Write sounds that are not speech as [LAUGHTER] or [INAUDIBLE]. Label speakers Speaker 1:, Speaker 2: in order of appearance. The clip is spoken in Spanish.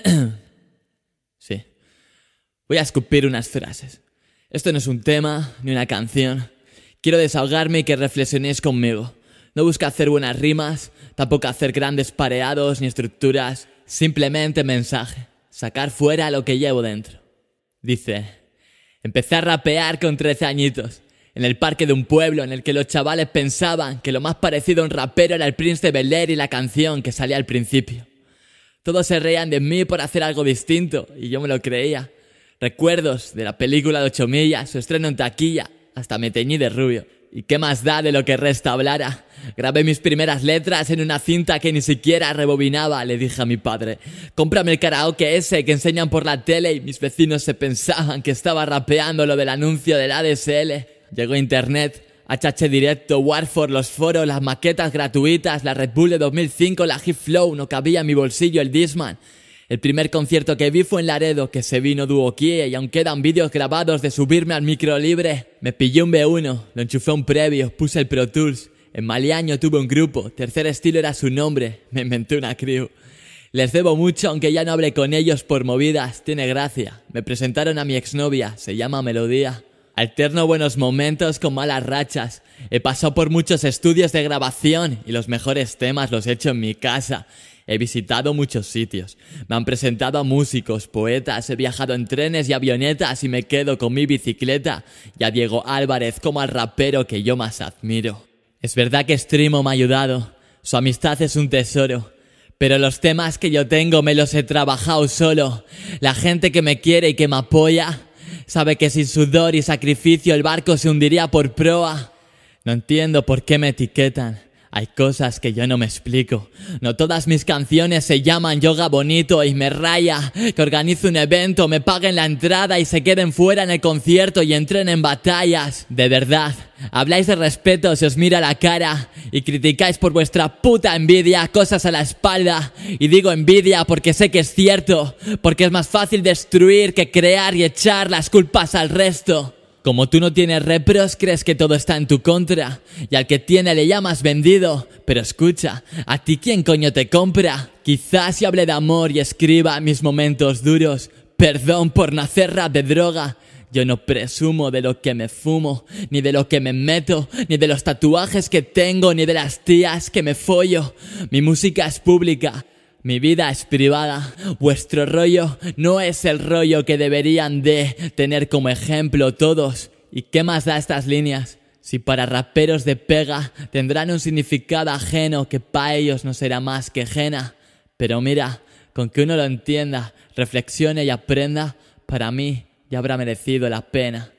Speaker 1: [COUGHS] sí. Voy a escupir unas frases. Esto no es un tema ni una canción. Quiero desahogarme y que reflexionéis conmigo. No busca hacer buenas rimas, tampoco hacer grandes pareados ni estructuras. Simplemente mensaje. Sacar fuera lo que llevo dentro. Dice, empecé a rapear con 13 añitos, en el parque de un pueblo en el que los chavales pensaban que lo más parecido a un rapero era el Prince de Bel y la canción que salía al principio. Todos se reían de mí por hacer algo distinto y yo me lo creía. Recuerdos de la película de ocho millas, su estreno en taquilla, hasta me teñí de rubio. ¿Y qué más da de lo que resta hablara? Grabé mis primeras letras en una cinta que ni siquiera rebobinaba, le dije a mi padre. Cómprame el karaoke ese que enseñan por la tele y mis vecinos se pensaban que estaba rapeando lo del anuncio del ADSL. Llegó internet, HH Directo, Warford, los foros, las maquetas gratuitas, la Red Bull de 2005, la Hip Flow, no cabía en mi bolsillo el Disman. El primer concierto que vi fue en Laredo, que se vino Duokie, y aún quedan vídeos grabados de subirme al micro libre. Me pillé un B1, lo enchufé un previo, puse el Pro Tools. En Maliaño tuve un grupo, tercer estilo era su nombre, me inventé una crew. Les debo mucho, aunque ya no hablé con ellos por movidas, tiene gracia. Me presentaron a mi exnovia, se llama Melodía. Alterno buenos momentos con malas rachas. He pasado por muchos estudios de grabación y los mejores temas los he hecho en mi casa. He visitado muchos sitios. Me han presentado a músicos, poetas, he viajado en trenes y avionetas y me quedo con mi bicicleta y a Diego Álvarez como al rapero que yo más admiro. Es verdad que Streamo me ha ayudado. Su amistad es un tesoro. Pero los temas que yo tengo me los he trabajado solo. La gente que me quiere y que me apoya Sabe que sin sudor y sacrificio el barco se hundiría por proa. No entiendo por qué me etiquetan. Hay cosas que yo no me explico. No todas mis canciones se llaman yoga bonito y me raya que organice un evento, me paguen la entrada y se queden fuera en el concierto y entren en batallas. De verdad, habláis de respeto si os mira la cara y criticáis por vuestra puta envidia cosas a la espalda. Y digo envidia porque sé que es cierto, porque es más fácil destruir que crear y echar las culpas al resto. Como tú no tienes repros, crees que todo está en tu contra. Y al que tiene le llamas vendido. Pero escucha, ¿a ti quién coño te compra? Quizás si hable de amor y escriba mis momentos duros. Perdón por nacer rap de droga. Yo no presumo de lo que me fumo, ni de lo que me meto, ni de los tatuajes que tengo, ni de las tías que me follo. Mi música es pública mi vida es privada, vuestro rollo no es el rollo que deberían de tener como ejemplo todos. ¿Y qué más da estas líneas? Si para raperos de pega tendrán un significado ajeno que para ellos no será más que ajena. Pero mira, con que uno lo entienda, reflexione y aprenda, para mí ya habrá merecido la pena.